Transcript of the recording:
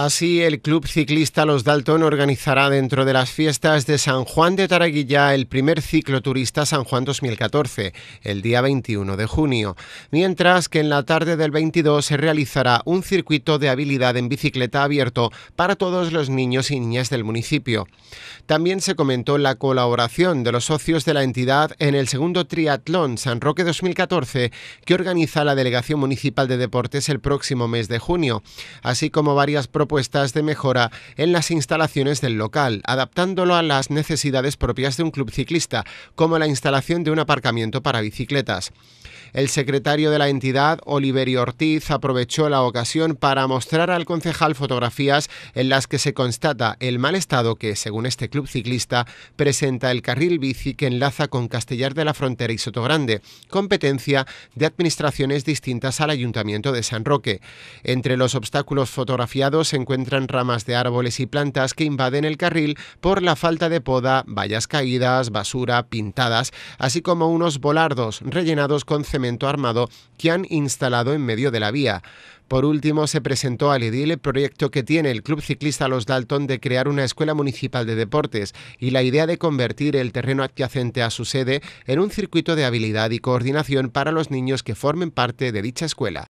Así, el Club Ciclista Los Dalton organizará dentro de las fiestas de San Juan de Taraguilla el primer Turista San Juan 2014, el día 21 de junio, mientras que en la tarde del 22 se realizará un circuito de habilidad en bicicleta abierto para todos los niños y niñas del municipio. También se comentó la colaboración de los socios de la entidad en el segundo triatlón San Roque 2014 que organiza la Delegación Municipal de Deportes el próximo mes de junio, así como varias propuestas puestas de mejora en las instalaciones del local, adaptándolo a las necesidades propias de un club ciclista, como la instalación de un aparcamiento para bicicletas. El secretario de la entidad, Oliverio Ortiz, aprovechó la ocasión para mostrar al concejal fotografías en las que se constata el mal estado que, según este club ciclista, presenta el carril bici que enlaza con Castellar de la Frontera y Sotogrande, competencia de administraciones distintas al Ayuntamiento de San Roque. Entre los obstáculos fotografiados se encuentran ramas de árboles y plantas que invaden el carril por la falta de poda, vallas caídas, basura, pintadas, así como unos volardos rellenados con cemento armado que han instalado en medio de la vía. Por último, se presentó al edil el proyecto que tiene el Club Ciclista Los Dalton de crear una escuela municipal de deportes y la idea de convertir el terreno adyacente a su sede en un circuito de habilidad y coordinación para los niños que formen parte de dicha escuela.